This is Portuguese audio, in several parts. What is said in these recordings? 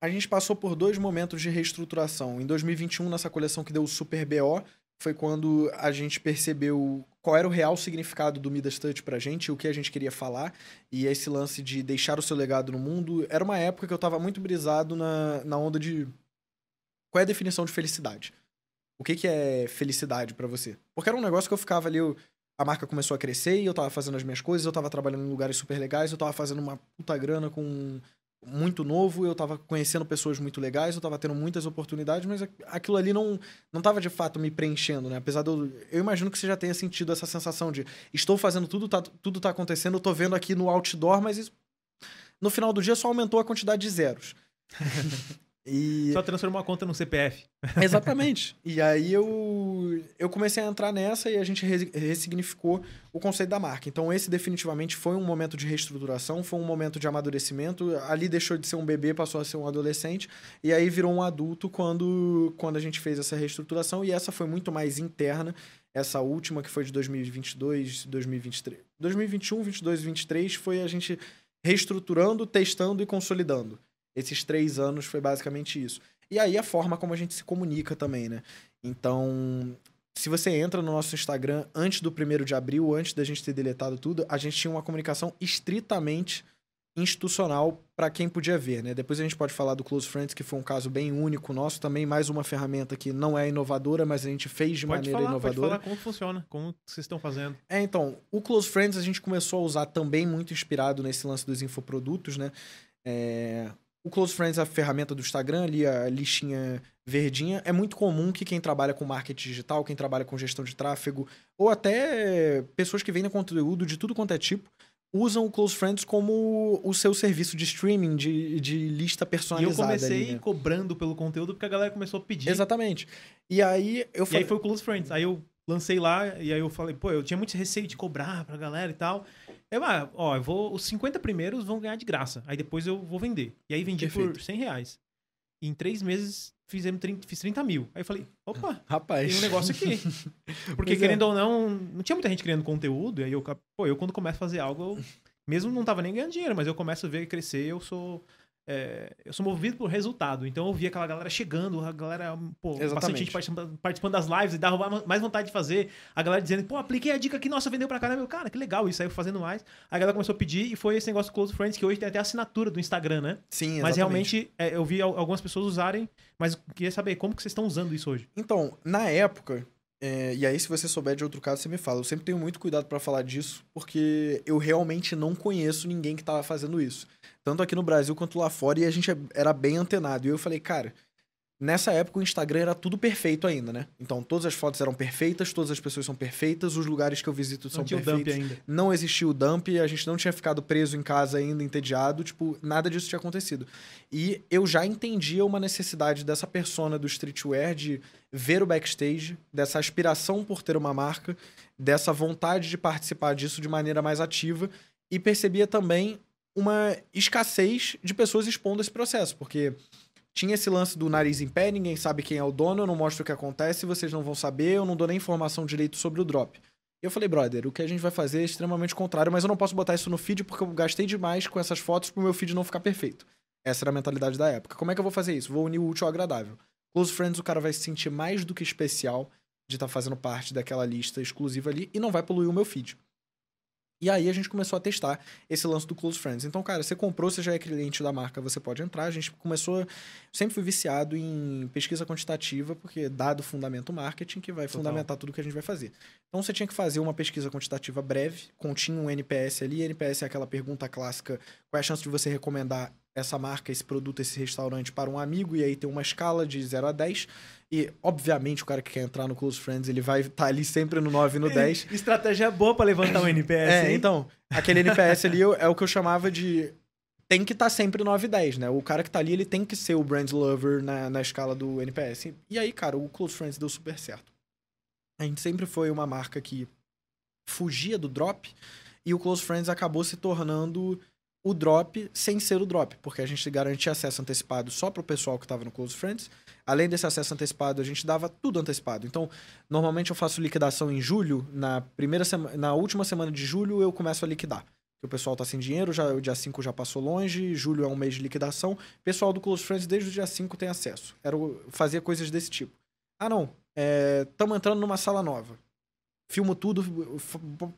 a gente passou por dois momentos de reestruturação. Em 2021, nessa coleção que deu o Super BO, foi quando a gente percebeu qual era o real significado do Midas Touch pra gente, o que a gente queria falar, e esse lance de deixar o seu legado no mundo. Era uma época que eu tava muito brisado na, na onda de. Qual é a definição de felicidade? O que, que é felicidade para você? Porque era um negócio que eu ficava ali. Eu, a marca começou a crescer e eu tava fazendo as minhas coisas, eu tava trabalhando em lugares super legais, eu tava fazendo uma puta grana com muito novo, eu estava conhecendo pessoas muito legais, eu estava tendo muitas oportunidades, mas aquilo ali não não estava de fato me preenchendo, né? Apesar de eu, eu imagino que você já tenha sentido essa sensação de estou fazendo tudo, tá, tudo tá acontecendo, eu estou vendo aqui no outdoor, mas isso, no final do dia só aumentou a quantidade de zeros. E... Só transformou a conta no CPF. Exatamente. e aí eu, eu comecei a entrar nessa e a gente ressignificou o conceito da marca. Então esse definitivamente foi um momento de reestruturação, foi um momento de amadurecimento. Ali deixou de ser um bebê, passou a ser um adolescente e aí virou um adulto quando, quando a gente fez essa reestruturação e essa foi muito mais interna. Essa última que foi de 2022, 2023. 2021, 22 2023 23 foi a gente reestruturando, testando e consolidando. Esses três anos foi basicamente isso. E aí a forma como a gente se comunica também, né? Então, se você entra no nosso Instagram antes do primeiro de abril, antes da gente ter deletado tudo, a gente tinha uma comunicação estritamente institucional para quem podia ver, né? Depois a gente pode falar do Close Friends, que foi um caso bem único nosso, também mais uma ferramenta que não é inovadora, mas a gente fez de pode maneira falar, inovadora. Pode falar como funciona, como vocês estão fazendo. É, então, o Close Friends a gente começou a usar também muito inspirado nesse lance dos infoprodutos, né? É, o Close Friends, a ferramenta do Instagram, ali a listinha verdinha, é muito comum que quem trabalha com marketing digital, quem trabalha com gestão de tráfego, ou até pessoas que vendem conteúdo de tudo quanto é tipo, usam o Close Friends como o seu serviço de streaming, de, de lista personalizada. E eu comecei ali, né? cobrando pelo conteúdo porque a galera começou a pedir. Exatamente. E aí eu falei... E aí foi o Close Friends. Aí eu lancei lá e aí eu falei, pô, eu tinha muito receio de cobrar pra galera e tal é ó, eu vou, os 50 primeiros vão ganhar de graça. Aí depois eu vou vender. E aí vendi Perfeito. por 100 reais. E em três meses fizemos 30, fiz 30 mil. Aí eu falei, opa, Rapaz. tem um negócio aqui. Porque pois é. querendo é. ou não, não tinha muita gente criando conteúdo. E aí eu, pô, eu quando começo a fazer algo, eu, mesmo não tava nem ganhando dinheiro, mas eu começo a ver crescer, eu sou é, eu sou movido por resultado. Então eu vi aquela galera chegando, a galera, pô, bastante gente participando, das lives e dava mais vontade de fazer. A galera dizendo, pô, apliquei a dica que nossa, vendeu pra caramba. Eu, cara, que legal isso. Aí eu fazendo mais. A galera começou a pedir e foi esse negócio Close Friends, que hoje tem até assinatura do Instagram, né? Sim, exatamente. Mas realmente é, eu vi algumas pessoas usarem, mas queria saber como que vocês estão usando isso hoje. Então, na época, é, e aí, se você souber de outro caso, você me fala. Eu sempre tenho muito cuidado para falar disso, porque eu realmente não conheço ninguém que tava fazendo isso. Tanto aqui no Brasil quanto lá fora, e a gente é, era bem antenado. E eu falei, cara, Nessa época o Instagram era tudo perfeito ainda, né? Então todas as fotos eram perfeitas, todas as pessoas são perfeitas, os lugares que eu visito são não tinha perfeitos. O dump ainda. Não existia o dump, a gente não tinha ficado preso em casa ainda, entediado, tipo, nada disso tinha acontecido. E eu já entendia uma necessidade dessa persona do streetwear de ver o backstage, dessa aspiração por ter uma marca, dessa vontade de participar disso de maneira mais ativa e percebia também uma escassez de pessoas expondo esse processo, porque tinha esse lance do nariz em pé, ninguém sabe quem é o dono, eu não mostro o que acontece, vocês não vão saber, eu não dou nem informação direito sobre o drop. Eu falei, brother, o que a gente vai fazer é extremamente contrário, mas eu não posso botar isso no feed porque eu gastei demais com essas fotos pro meu feed não ficar perfeito. Essa era a mentalidade da época. Como é que eu vou fazer isso? Vou unir o útil ao agradável. Close Friends, o cara vai se sentir mais do que especial de estar tá fazendo parte daquela lista exclusiva ali e não vai poluir o meu feed. E aí a gente começou a testar esse lance do Close Friends. Então, cara, você comprou, você já é cliente da marca, você pode entrar. A gente começou. sempre fui viciado em pesquisa quantitativa, porque dado o fundamento marketing que vai Total. fundamentar tudo que a gente vai fazer. Então você tinha que fazer uma pesquisa quantitativa breve, continha um NPS ali. NPS é aquela pergunta clássica: qual é a chance de você recomendar essa marca, esse produto, esse restaurante para um amigo, e aí tem uma escala de 0 a 10. E, obviamente, o cara que quer entrar no Close Friends, ele vai estar tá ali sempre no 9 e no 10. Estratégia boa para levantar um NPS. É, hein? então, aquele NPS ali é o que eu chamava de. Tem que estar tá sempre 9 e 10, né? O cara que está ali, ele tem que ser o brand lover na, na escala do NPS. E aí, cara, o Close Friends deu super certo. A gente sempre foi uma marca que fugia do drop, e o Close Friends acabou se tornando o drop sem ser o drop, porque a gente garantia acesso antecipado só para o pessoal que estava no Close Friends. Além desse acesso antecipado, a gente dava tudo antecipado. Então, normalmente eu faço liquidação em julho, na primeira na última semana de julho eu começo a liquidar. Que o pessoal tá sem dinheiro, já o dia 5 já passou longe, julho é um mês de liquidação. O pessoal do Close Friends desde o dia 5 tem acesso. Era fazer fazia coisas desse tipo. Ah, não, estamos é... entrando numa sala nova filmo tudo,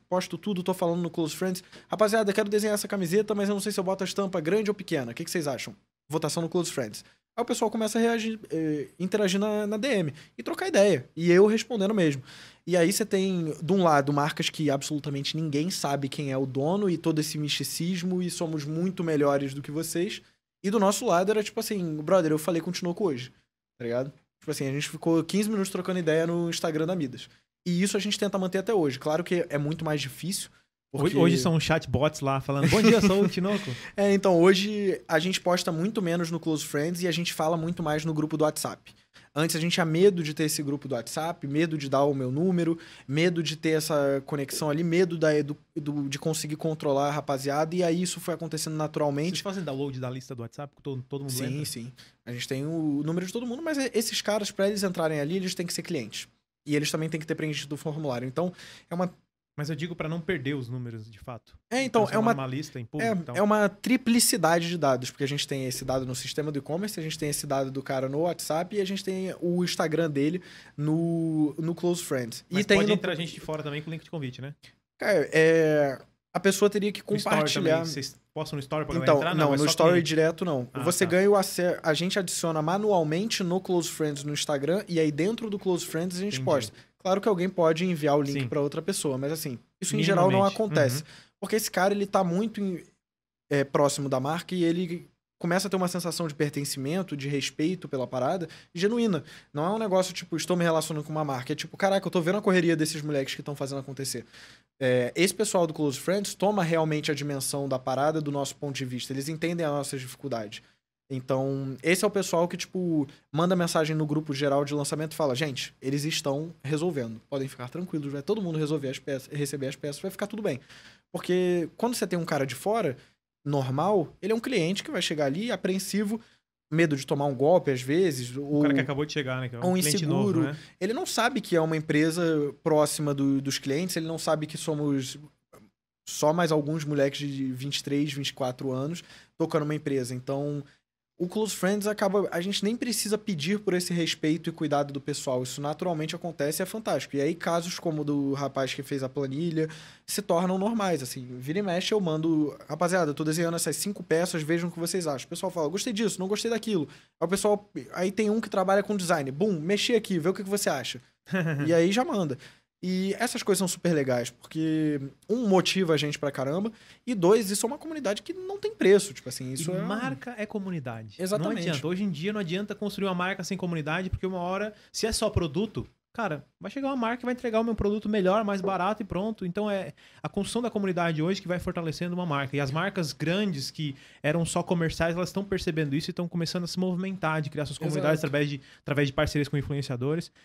posto tudo, tô falando no Close Friends. Rapaziada, quero desenhar essa camiseta, mas eu não sei se eu boto a estampa grande ou pequena. O que, que vocês acham? Votação no Close Friends. Aí o pessoal começa a reagir, eh, interagir na, na, DM e trocar ideia. E eu respondendo mesmo. E aí você tem, de um lado, marcas que absolutamente ninguém sabe quem é o dono e todo esse misticismo e somos muito melhores do que vocês. E do nosso lado era tipo assim, brother, eu falei com o Tinoco hoje, tá ligado? Tipo assim, a gente ficou 15 minutos trocando ideia no Instagram da Midas. E isso a gente tenta manter até hoje. Claro que é muito mais difícil. Porque... Hoje são chatbots lá falando, bom dia, sou o Tinoco. é, então, hoje a gente posta muito menos no Close Friends e a gente fala muito mais no grupo do WhatsApp. Antes a gente tinha medo de ter esse grupo do WhatsApp, medo de dar o meu número, medo de ter essa conexão ali, medo da, do, do, de conseguir controlar a rapaziada, e aí isso foi acontecendo naturalmente. Vocês fazem download da lista do WhatsApp todo, todo mundo Sim, entra? sim. A gente tem o número de todo mundo, mas esses caras, para eles entrarem ali, eles têm que ser clientes. E eles também têm que ter preenchido o formulário. Então, é uma mas eu digo para não perder os números, de fato. É, então, é uma, uma lista em público, é, então. é uma triplicidade de dados, porque a gente tem esse dado no sistema do e-commerce, a gente tem esse dado do cara no WhatsApp e a gente tem o Instagram dele no, no Close Friends. Mas e pode tem entrar no... gente de fora também com link de convite, né? Cara, é a pessoa teria que compartilhar. Vocês postam no story para então, entrar? Não, não é no story que... direto não. Ah, você tá. ganha o acesso. A gente adiciona manualmente no Close Friends no Instagram e aí dentro do Close Friends a gente Entendi. posta. Claro que alguém pode enviar o link para outra pessoa, mas assim, isso em geral não acontece. Uhum. Porque esse cara, ele tá muito em, é, próximo da marca e ele começa a ter uma sensação de pertencimento, de respeito pela parada, genuína. Não é um negócio tipo, estou me relacionando com uma marca. É tipo, caraca, eu tô vendo a correria desses moleques que estão fazendo acontecer. É, esse pessoal do Close Friends toma realmente a dimensão da parada do nosso ponto de vista. Eles entendem as nossas dificuldades. Então, esse é o pessoal que, tipo, manda mensagem no grupo geral de lançamento e fala: gente, eles estão resolvendo. Podem ficar tranquilos, vai todo mundo resolver as peças, receber as peças, vai ficar tudo bem. Porque quando você tem um cara de fora, normal, ele é um cliente que vai chegar ali apreensivo, medo de tomar um golpe às vezes. O ou, cara que acabou de chegar, né? Que é um, um inseguro. Novo, né? Ele não sabe que é uma empresa próxima do, dos clientes, ele não sabe que somos só mais alguns moleques de 23, 24 anos tocando uma empresa. Então, o close friends acaba. A gente nem precisa pedir por esse respeito e cuidado do pessoal. Isso naturalmente acontece e é fantástico. E aí, casos como o do rapaz que fez a planilha se tornam normais. Assim, vira e mexe, eu mando. Rapaziada, eu tô desenhando essas cinco peças, vejam o que vocês acham. O pessoal fala, gostei disso, não gostei daquilo. Aí o pessoal. Aí tem um que trabalha com design. Bum, mexi aqui, vê o que, que você acha. e aí já manda. E essas coisas são super legais, porque um motiva a gente pra caramba, e dois, isso é uma comunidade que não tem preço, tipo assim, isso e é... marca é comunidade. Exatamente. Não adianta. Hoje em dia não adianta construir uma marca sem comunidade, porque uma hora, se é só produto, cara, vai chegar uma marca e vai entregar o meu produto melhor, mais barato e pronto. Então é a construção da comunidade hoje que vai fortalecendo uma marca. E as marcas grandes que eram só comerciais, elas estão percebendo isso e estão começando a se movimentar, de criar suas comunidades através de, através de parcerias com influenciadores.